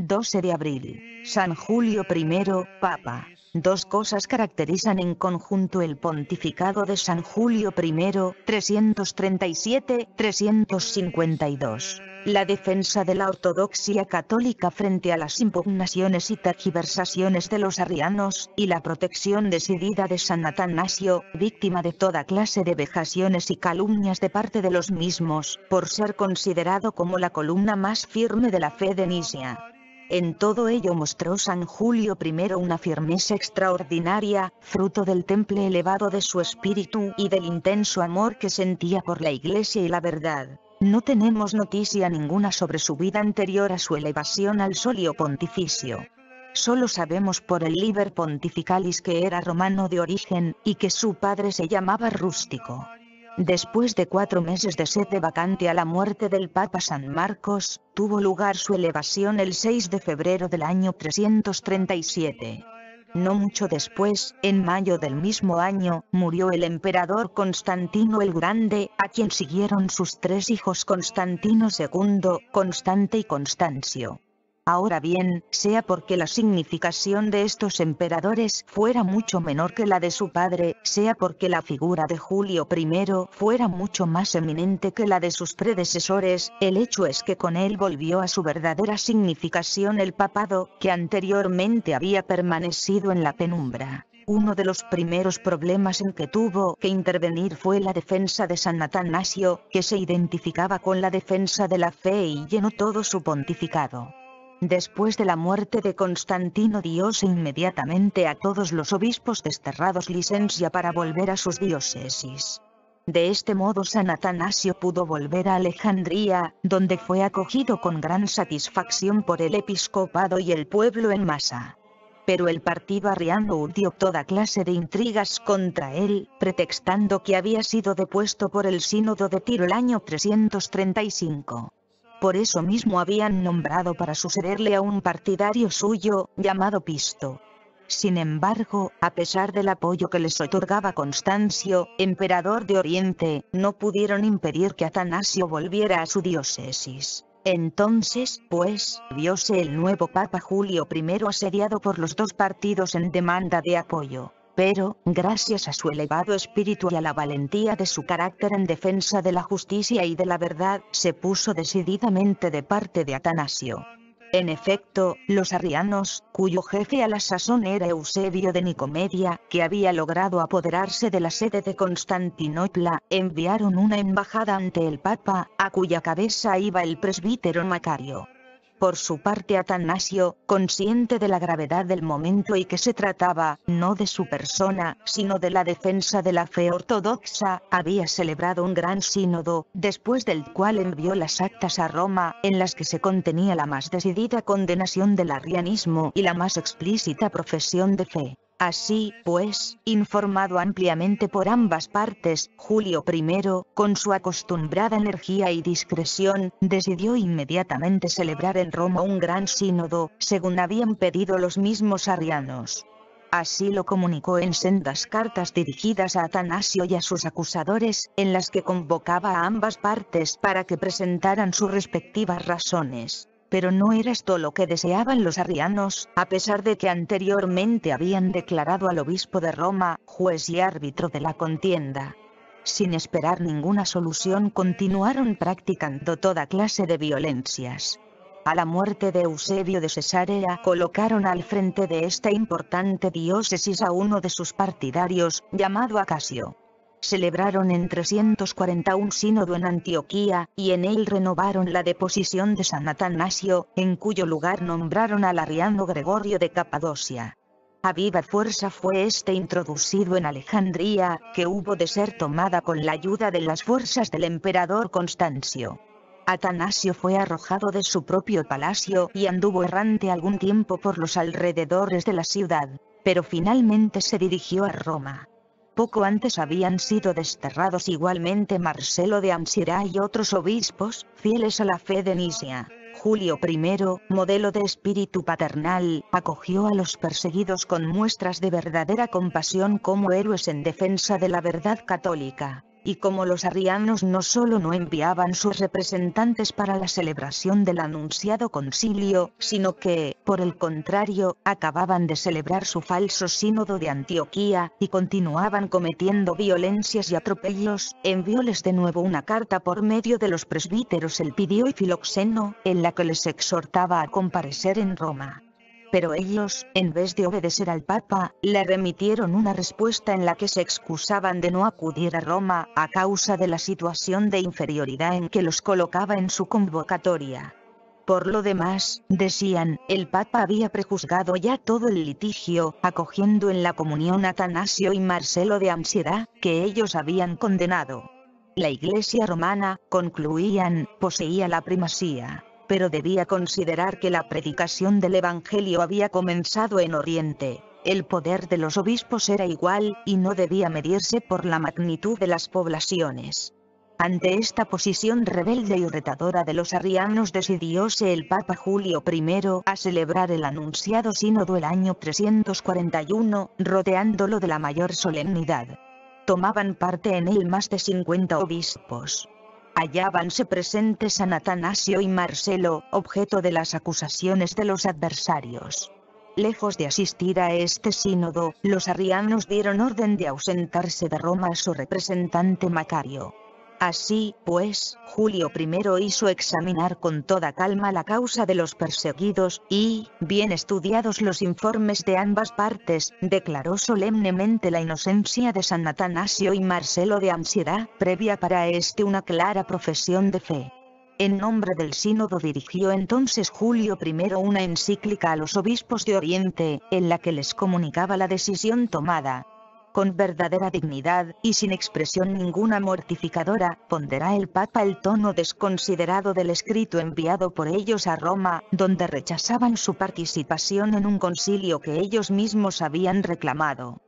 12 de abril. San Julio I, Papa. Dos cosas caracterizan en conjunto el pontificado de San Julio I, 337-352. La defensa de la ortodoxia católica frente a las impugnaciones y tergiversaciones de los arrianos, y la protección decidida de San Atanasio, víctima de toda clase de vejaciones y calumnias de parte de los mismos, por ser considerado como la columna más firme de la fe de Nisia. En todo ello mostró San Julio I una firmeza extraordinaria, fruto del temple elevado de su espíritu y del intenso amor que sentía por la iglesia y la verdad. No tenemos noticia ninguna sobre su vida anterior a su elevación al solio pontificio. Solo sabemos por el Liber Pontificalis que era romano de origen, y que su padre se llamaba Rústico. Después de cuatro meses de sede vacante a la muerte del Papa San Marcos, tuvo lugar su elevación el 6 de febrero del año 337. No mucho después, en mayo del mismo año, murió el emperador Constantino el Grande, a quien siguieron sus tres hijos Constantino II, Constante y Constancio. Ahora bien, sea porque la significación de estos emperadores fuera mucho menor que la de su padre, sea porque la figura de Julio I fuera mucho más eminente que la de sus predecesores, el hecho es que con él volvió a su verdadera significación el papado, que anteriormente había permanecido en la penumbra. Uno de los primeros problemas en que tuvo que intervenir fue la defensa de San Atanasio, que se identificaba con la defensa de la fe y llenó todo su pontificado. Después de la muerte de Constantino Dios inmediatamente a todos los obispos desterrados licencia para volver a sus diócesis. De este modo San Atanasio pudo volver a Alejandría, donde fue acogido con gran satisfacción por el episcopado y el pueblo en masa. Pero el partido arriano urdió toda clase de intrigas contra él, pretextando que había sido depuesto por el sínodo de Tiro el año 335. Por eso mismo habían nombrado para sucederle a un partidario suyo, llamado Pisto. Sin embargo, a pesar del apoyo que les otorgaba Constancio, emperador de Oriente, no pudieron impedir que Atanasio volviera a su diócesis. Entonces, pues, viose el nuevo Papa Julio I asediado por los dos partidos en demanda de apoyo pero, gracias a su elevado espíritu y a la valentía de su carácter en defensa de la justicia y de la verdad, se puso decididamente de parte de Atanasio. En efecto, los arrianos, cuyo jefe a la sazón era Eusebio de Nicomedia, que había logrado apoderarse de la sede de Constantinopla, enviaron una embajada ante el Papa, a cuya cabeza iba el presbítero Macario. Por su parte Atanasio, consciente de la gravedad del momento y que se trataba, no de su persona, sino de la defensa de la fe ortodoxa, había celebrado un gran sínodo, después del cual envió las actas a Roma, en las que se contenía la más decidida condenación del arrianismo y la más explícita profesión de fe. Así, pues, informado ampliamente por ambas partes, Julio I, con su acostumbrada energía y discreción, decidió inmediatamente celebrar en Roma un gran sínodo, según habían pedido los mismos arrianos. Así lo comunicó en sendas cartas dirigidas a Atanasio y a sus acusadores, en las que convocaba a ambas partes para que presentaran sus respectivas razones pero no era esto lo que deseaban los arrianos, a pesar de que anteriormente habían declarado al obispo de Roma, juez y árbitro de la contienda. Sin esperar ninguna solución continuaron practicando toda clase de violencias. A la muerte de Eusebio de Cesarea colocaron al frente de esta importante diócesis a uno de sus partidarios, llamado Acasio celebraron en 341 un sínodo en Antioquía, y en él renovaron la deposición de San Atanasio, en cuyo lugar nombraron al arriano Gregorio de Capadocia. A viva fuerza fue este introducido en Alejandría, que hubo de ser tomada con la ayuda de las fuerzas del emperador Constancio. Atanasio fue arrojado de su propio palacio y anduvo errante algún tiempo por los alrededores de la ciudad, pero finalmente se dirigió a Roma. Poco antes habían sido desterrados igualmente Marcelo de Ansirá y otros obispos, fieles a la fe de Nisia. Julio I, modelo de espíritu paternal, acogió a los perseguidos con muestras de verdadera compasión como héroes en defensa de la verdad católica y como los arrianos no solo no enviaban sus representantes para la celebración del anunciado concilio, sino que, por el contrario, acababan de celebrar su falso sínodo de Antioquía, y continuaban cometiendo violencias y atropellos, envióles de nuevo una carta por medio de los presbíteros Elpidio y Filoxeno, en la que les exhortaba a comparecer en Roma pero ellos, en vez de obedecer al Papa, le remitieron una respuesta en la que se excusaban de no acudir a Roma, a causa de la situación de inferioridad en que los colocaba en su convocatoria. Por lo demás, decían, el Papa había prejuzgado ya todo el litigio, acogiendo en la comunión a Atanasio y Marcelo de Ansiedad, que ellos habían condenado. La Iglesia romana, concluían, poseía la primacía pero debía considerar que la predicación del Evangelio había comenzado en Oriente. El poder de los obispos era igual, y no debía medirse por la magnitud de las poblaciones. Ante esta posición rebelde y retadora de los arrianos decidióse el Papa Julio I a celebrar el anunciado sínodo el año 341, rodeándolo de la mayor solemnidad. Tomaban parte en él más de 50 obispos hallábanse presentes San Atanasio y Marcelo, objeto de las acusaciones de los adversarios. Lejos de asistir a este sínodo, los arrianos dieron orden de ausentarse de Roma a su representante Macario. Así, pues, Julio I hizo examinar con toda calma la causa de los perseguidos, y, bien estudiados los informes de ambas partes, declaró solemnemente la inocencia de San Atanasio y Marcelo de Ansiedad, previa para este una clara profesión de fe. En nombre del sínodo dirigió entonces Julio I una encíclica a los obispos de Oriente, en la que les comunicaba la decisión tomada, con verdadera dignidad, y sin expresión ninguna mortificadora, ponderá el Papa el tono desconsiderado del escrito enviado por ellos a Roma, donde rechazaban su participación en un concilio que ellos mismos habían reclamado.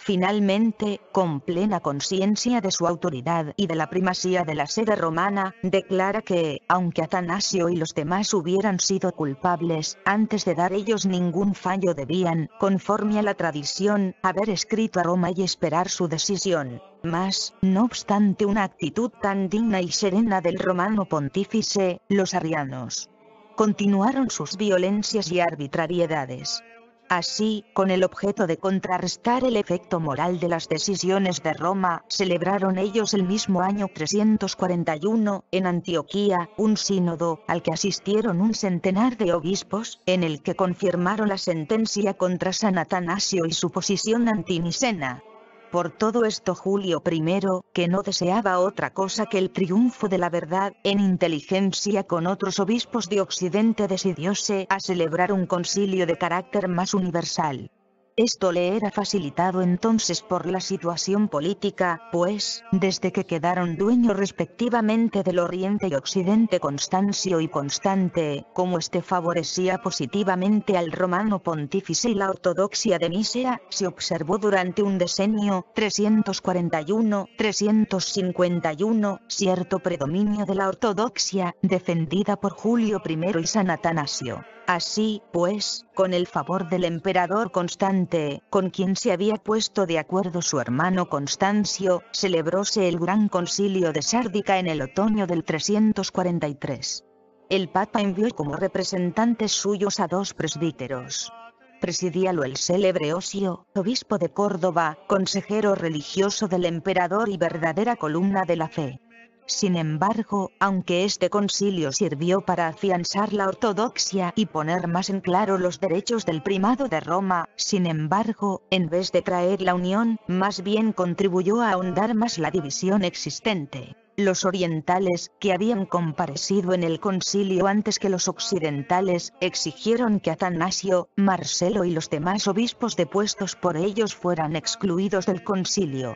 Finalmente, con plena conciencia de su autoridad y de la primacía de la sede romana, declara que, aunque Atanasio y los demás hubieran sido culpables, antes de dar ellos ningún fallo debían, conforme a la tradición, haber escrito a Roma y esperar su decisión. Mas, no obstante una actitud tan digna y serena del romano pontífice, los arianos continuaron sus violencias y arbitrariedades. Así, con el objeto de contrarrestar el efecto moral de las decisiones de Roma, celebraron ellos el mismo año 341, en Antioquía, un sínodo, al que asistieron un centenar de obispos, en el que confirmaron la sentencia contra San Atanasio y su posición antinicena. Por todo esto Julio I, que no deseaba otra cosa que el triunfo de la verdad, en inteligencia con otros obispos de Occidente decidióse a celebrar un concilio de carácter más universal. Esto le era facilitado entonces por la situación política, pues, desde que quedaron dueños respectivamente del Oriente y Occidente Constancio y Constante, como este favorecía positivamente al romano pontífice y la ortodoxia de Nicea, se observó durante un decenio, 341-351, cierto predominio de la ortodoxia, defendida por Julio I y San Atanasio. Así, pues, con el favor del emperador Constante, con quien se había puesto de acuerdo su hermano Constancio, celebróse el gran concilio de Sárdica en el otoño del 343. El papa envió como representantes suyos a dos presbíteros, presidíalo el célebre Osio, obispo de Córdoba, consejero religioso del emperador y verdadera columna de la fe. Sin embargo, aunque este concilio sirvió para afianzar la ortodoxia y poner más en claro los derechos del primado de Roma, sin embargo, en vez de traer la unión, más bien contribuyó a ahondar más la división existente. Los orientales, que habían comparecido en el concilio antes que los occidentales, exigieron que Atanasio, Marcelo y los demás obispos depuestos por ellos fueran excluidos del concilio.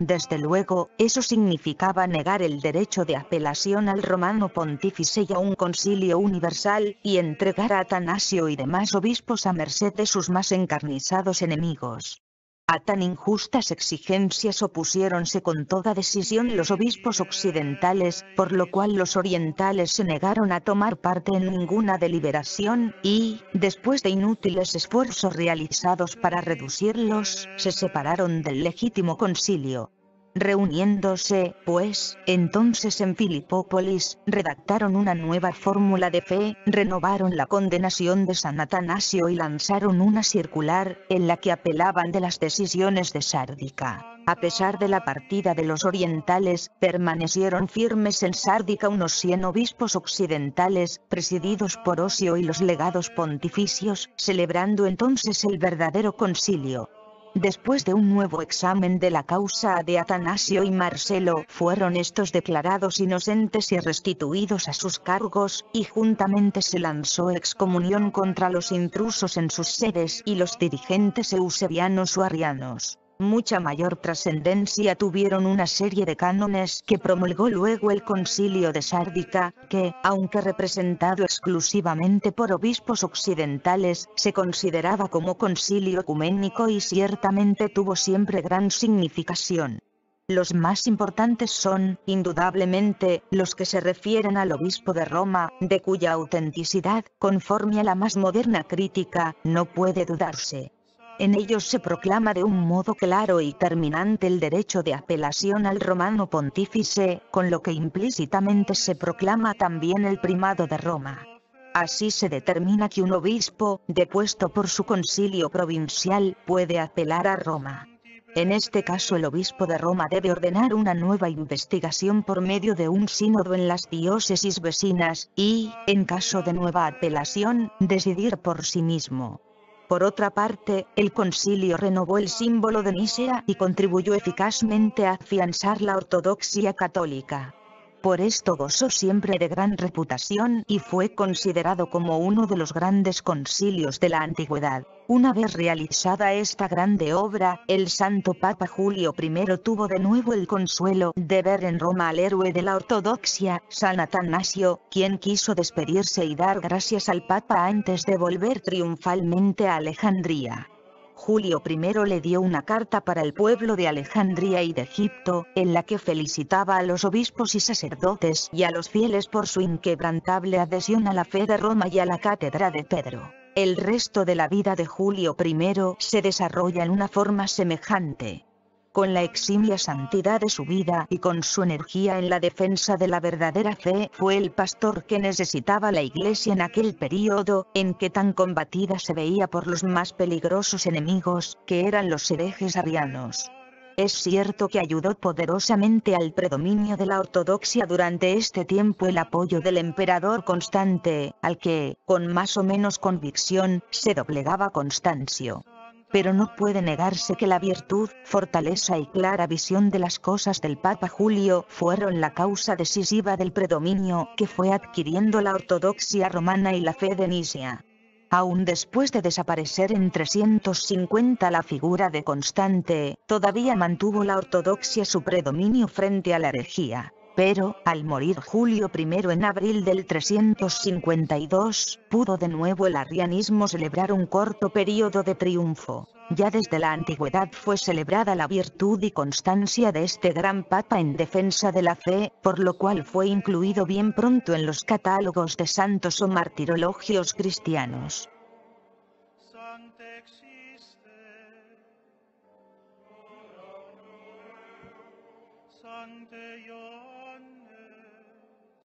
Desde luego, eso significaba negar el derecho de apelación al romano pontífice y a un concilio universal, y entregar a Atanasio y demás obispos a merced de sus más encarnizados enemigos. A tan injustas exigencias opusiéronse con toda decisión los obispos occidentales, por lo cual los orientales se negaron a tomar parte en ninguna deliberación, y, después de inútiles esfuerzos realizados para reducirlos, se separaron del legítimo concilio. Reuniéndose, pues, entonces en Filipópolis, redactaron una nueva fórmula de fe, renovaron la condenación de San Atanasio y lanzaron una circular, en la que apelaban de las decisiones de Sárdica. A pesar de la partida de los orientales, permanecieron firmes en Sárdica unos 100 obispos occidentales, presididos por Osio y los legados pontificios, celebrando entonces el verdadero concilio. Después de un nuevo examen de la causa de Atanasio y Marcelo, fueron estos declarados inocentes y restituidos a sus cargos, y juntamente se lanzó excomunión contra los intrusos en sus sedes y los dirigentes eusebianos o arrianos. Mucha mayor trascendencia tuvieron una serie de cánones que promulgó luego el concilio de Sárdica, que, aunque representado exclusivamente por obispos occidentales, se consideraba como concilio ecuménico y ciertamente tuvo siempre gran significación. Los más importantes son, indudablemente, los que se refieren al obispo de Roma, de cuya autenticidad, conforme a la más moderna crítica, no puede dudarse. En ellos se proclama de un modo claro y terminante el derecho de apelación al romano pontífice, con lo que implícitamente se proclama también el primado de Roma. Así se determina que un obispo, depuesto por su concilio provincial, puede apelar a Roma. En este caso el obispo de Roma debe ordenar una nueva investigación por medio de un sínodo en las diócesis vecinas, y, en caso de nueva apelación, decidir por sí mismo. Por otra parte, el concilio renovó el símbolo de Nicea y contribuyó eficazmente a afianzar la ortodoxia católica. Por esto gozó siempre de gran reputación y fue considerado como uno de los grandes concilios de la antigüedad. Una vez realizada esta grande obra, el santo Papa Julio I tuvo de nuevo el consuelo de ver en Roma al héroe de la ortodoxia, San Atanasio, quien quiso despedirse y dar gracias al Papa antes de volver triunfalmente a Alejandría. Julio I le dio una carta para el pueblo de Alejandría y de Egipto, en la que felicitaba a los obispos y sacerdotes y a los fieles por su inquebrantable adhesión a la fe de Roma y a la cátedra de Pedro. El resto de la vida de Julio I se desarrolla en una forma semejante. Con la eximia santidad de su vida y con su energía en la defensa de la verdadera fe, fue el pastor que necesitaba la iglesia en aquel período, en que tan combatida se veía por los más peligrosos enemigos, que eran los herejes arianos. Es cierto que ayudó poderosamente al predominio de la ortodoxia durante este tiempo el apoyo del emperador constante, al que, con más o menos convicción, se doblegaba Constancio pero no puede negarse que la virtud, fortaleza y clara visión de las cosas del Papa Julio fueron la causa decisiva del predominio que fue adquiriendo la ortodoxia romana y la fe de Nisia. Aún después de desaparecer en 350 la figura de Constante, todavía mantuvo la ortodoxia su predominio frente a la herejía pero, al morir Julio I en abril del 352, pudo de nuevo el arrianismo celebrar un corto periodo de triunfo. Ya desde la antigüedad fue celebrada la virtud y constancia de este gran papa en defensa de la fe, por lo cual fue incluido bien pronto en los catálogos de santos o martirologios cristianos.